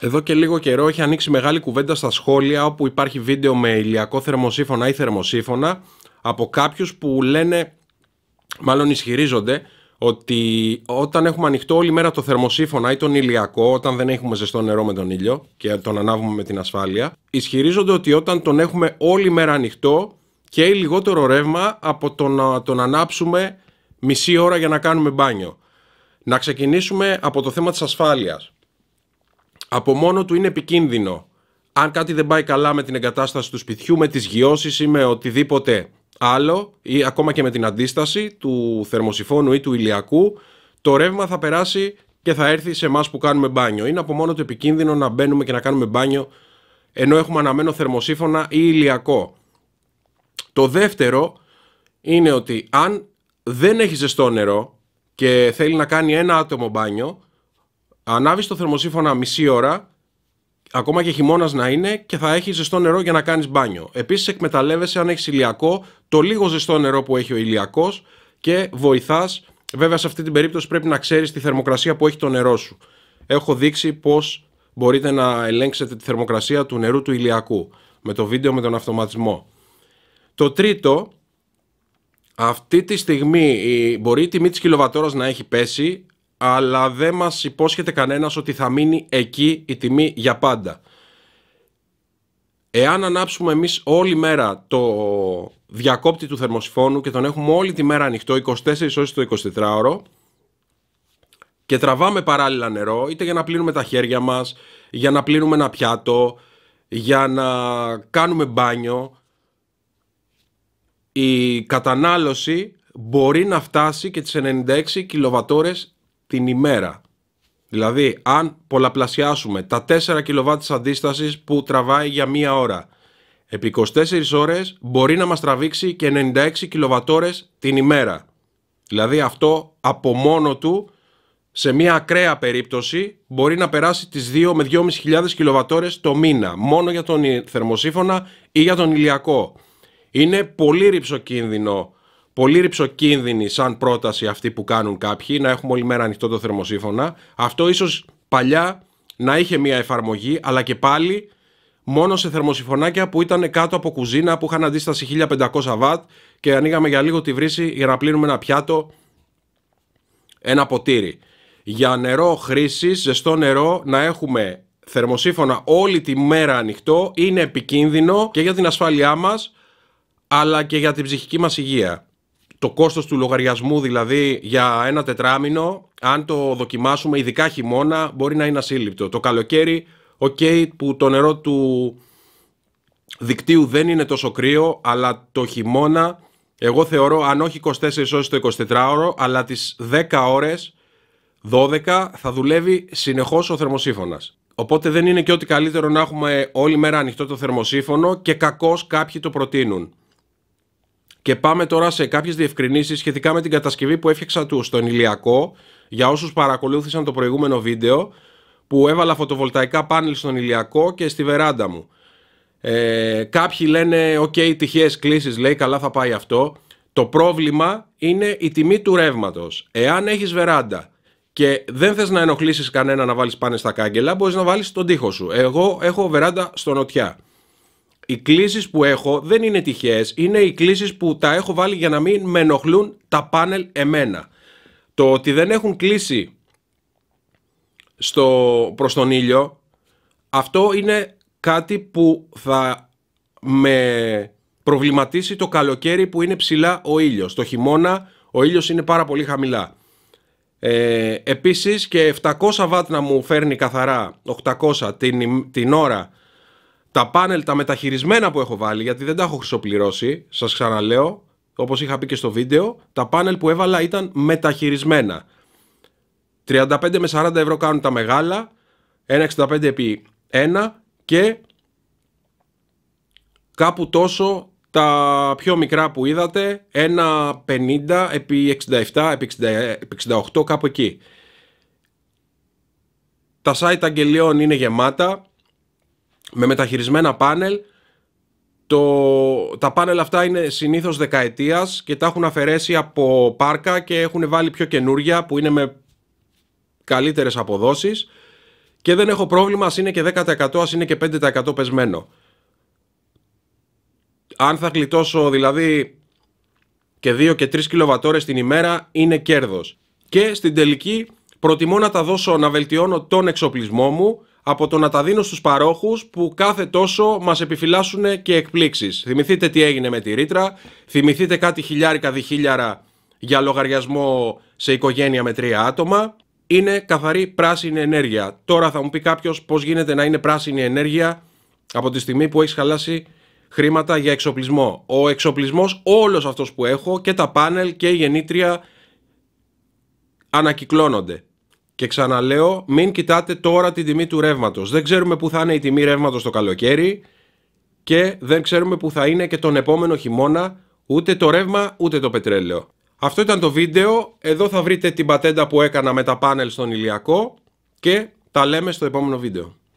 Εδώ και λίγο καιρό έχει ανοίξει μεγάλη κουβέντα στα σχόλια όπου υπάρχει βίντεο με ηλιακό θερμοσύφωνα ή θερμοσύφωνα από κάποιους που λένε, μάλλον ισχυρίζονται, ότι όταν έχουμε ανοιχτό όλη μέρα το θερμοσύφωνα ή τον ηλιακό, όταν δεν έχουμε ζεστό νερό με τον ήλιο και τον ανάβουμε με την ασφάλεια, ισχυρίζονται ότι όταν τον έχουμε όλη μέρα ανοιχτό και λιγότερο ρεύμα από το να τον ανάψουμε μισή ώρα για να κάνουμε μπάνιο. Να ξεκινήσουμε από το θέμα της ασφάλειας από μόνο του είναι επικίνδυνο. Αν κάτι δεν πάει καλά με την εγκατάσταση του σπιτιού, με τις γιώσεις ή με οτιδήποτε άλλο ή ακόμα και με την αντίσταση του θερμοσυφώνου ή του ηλιακού, το ρεύμα θα περάσει και θα έρθει σε εμάς που κάνουμε μπάνιο. Είναι από μόνο του επικίνδυνο να μπαίνουμε και να κάνουμε μπάνιο ενώ έχουμε αναμένο θερμοσύφωνα ή ηλιακό. Το δεύτερο είναι ότι αν δεν έχει ζεστό νερό και θέλει να κάνει ένα άτομο μπάνιο, Ανάβεις το θερμοσύφωνα μισή ώρα, ακόμα και χειμώνας να είναι, και θα έχεις ζεστό νερό για να κάνεις μπάνιο. Επίσης, εκμεταλλεύεσαι αν έχεις ηλιακό το λίγο ζεστό νερό που έχει ο ηλιακός και βοηθάς. Βέβαια, σε αυτή την περίπτωση πρέπει να ξέρεις τη θερμοκρασία που έχει το νερό σου. Έχω δείξει πώς μπορείτε να ελέγξετε τη θερμοκρασία του νερού του ηλιακού με το βίντεο με τον αυτοματισμό. Το τρίτο, αυτή τη στιγμή μπορεί η τιμή της κιλοβατόρας να έχει πέσει, αλλά δεν μας υπόσχεται κανένας ότι θα μείνει εκεί η τιμή για πάντα. Εάν ανάψουμε εμείς όλη μέρα το διακόπτη του θερμοσυφώνου και τον έχουμε όλη τη μέρα ανοιχτό 24 ώρες το 24ωρο και τραβάμε παράλληλα νερό είτε για να πλύνουμε τα χέρια μας, για να πλύνουμε ένα πιάτο, για να κάνουμε μπάνιο, η κατανάλωση μπορεί να φτάσει και τις 96 κιλοβατόρες την ημέρα. Δηλαδή, αν πολλαπλασιάσουμε τα 4 κιλοβάτ της αντίστασης που τραβάει για μία ώρα, επί 24 ώρες μπορεί να μας τραβήξει και 96 κιλοβατόρες την ημέρα. Δηλαδή αυτό από μόνο του σε μια ακραία περίπτωση μπορεί να περάσει τις 2 με 2.500 κιλοβατόρες το μήνα μόνο για τον θερμοσύφωνα ή για τον ηλιακό. Είναι πολύ ρηψοκίνδυνο πολύ ρηψοκίνδυνη σαν πρόταση αυτή που κάνουν κάποιοι, να έχουμε όλη μέρα ανοιχτό το θερμοσύφωνα. Αυτό ίσως παλιά να είχε μια εφαρμογή, αλλά και πάλι μόνο σε θερμοσυφωνάκια που ήταν κάτω από κουζίνα, που είχαν αντίσταση 1500 1500W και ανοίγαμε για λίγο τη βρύση για να πλύνουμε ένα πιάτο, ένα ποτήρι. Για νερό χρήση, ζεστό νερό, να έχουμε θερμοσύφωνα όλη τη μέρα ανοιχτό είναι επικίνδυνο και για την ασφάλειά μας αλλά και για την ψυχική μας υγεία. Το κόστος του λογαριασμού δηλαδή για ένα τετράμινο, αν το δοκιμάσουμε ειδικά χειμώνα, μπορεί να είναι ασύλληπτο. Το καλοκαίρι, οκ, που το νερό του δικτύου δεν είναι τόσο κρύο, αλλά το χειμώνα, εγώ θεωρώ αν όχι 24 ώρες το 24ωρο, αλλά τις 10 ώρες, 12, θα δουλεύει συνεχώς ο θερμοσύφωνας. Οπότε δεν είναι και ότι καλύτερο να έχουμε όλη μέρα ανοιχτό το θερμοσύφωνο και κακώς κάποιοι το προτείνουν. Και πάμε τώρα σε κάποιες διευκρινήσεις σχετικά με την κατασκευή που έφτιαξα του στον ηλιακό. Για όσους παρακολούθησαν το προηγούμενο βίντεο, που έβαλα φωτοβολταϊκά πάνελ στον ηλιακό και στη βεράντα μου. Ε, κάποιοι λένε, οκ, okay, τυχαίες κλήσεις, λέει, καλά θα πάει αυτό. Το πρόβλημα είναι η τιμή του ρεύματος. Εάν έχεις βεράντα και δεν θες να ενοχλήσεις κανένα να βάλεις πάνε στα κάγκελα, μπορείς να βάλεις τον τοίχο σου. Εγώ έχω βεράντα στο νοτιά οι κλήσεις που έχω δεν είναι τυχαίες. Είναι οι κλήσεις που τα έχω βάλει για να μην με ενοχλούν τα πάνελ εμένα. Το ότι δεν έχουν κλείσει στο, προς τον ήλιο, αυτό είναι κάτι που θα με προβληματίσει το καλοκαίρι που είναι ψηλά ο ήλιος. Το χειμώνα ο ήλιος είναι πάρα πολύ χαμηλά. Ε, επίσης και 700 βάτ να μου φέρνει καθαρά, 800 την, την ώρα τα πάνελ τα μεταχειρισμένα που έχω βάλει, γιατί δεν τα έχω χρυσοπληρώσει, σας ξαναλέω, όπως είχα πει και στο βίντεο, τα πάνελ που έβαλα ήταν μεταχειρισμένα. 35 με 40 ευρώ κάνουν τα μεγάλα, 1,65 επί 1 και κάπου τόσο τα πιο μικρά που είδατε, 1,50 επί 67, επί 68, κάπου εκεί. Τα site αγγελιών είναι γεμάτα, με μεταχειρισμένα πάνελ. Το, τα πάνελ αυτά είναι συνήθως δεκαετίας και τα έχουν αφαιρέσει από πάρκα και έχουν βάλει πιο καινούργια που είναι με καλύτερες αποδόσεις και δεν έχω πρόβλημα ας είναι και 10% ας είναι και 5% πεσμένο. Αν θα γλιτώσω δηλαδή και 2 και 3 κιλοβατόρες την ημέρα είναι κέρδος. Και στην τελική προτιμώ να τα δώσω να βελτιώνω τον εξοπλισμό μου από το να τα δίνω στους παρόχους που κάθε τόσο μας επιφυλάσσουν και εκπλήξεις. Θυμηθείτε τι έγινε με τη ρήτρα, θυμηθείτε κάτι χιλιάρικα διχίλιαρα για λογαριασμό σε οικογένεια με τρία άτομα. Είναι καθαρή πράσινη ενέργεια. Τώρα θα μου πει κάποιος πώς γίνεται να είναι πράσινη ενέργεια από τη στιγμή που έχεις χαλάσει χρήματα για εξοπλισμό. Ο εξοπλισμός, όλος αυτός που έχω και τα πάνελ και η γεννήτρια ανακυκλώνονται. Και ξαναλέω, μην κοιτάτε τώρα την τιμή του ρεύματος. Δεν ξέρουμε πού θα είναι η τιμή ρεύματος το καλοκαίρι και δεν ξέρουμε πού θα είναι και τον επόμενο χειμώνα ούτε το ρεύμα ούτε το πετρέλαιο. Αυτό ήταν το βίντεο. Εδώ θα βρείτε την πατέντα που έκανα με τα πάνελ στον ηλιακό και τα λέμε στο επόμενο βίντεο.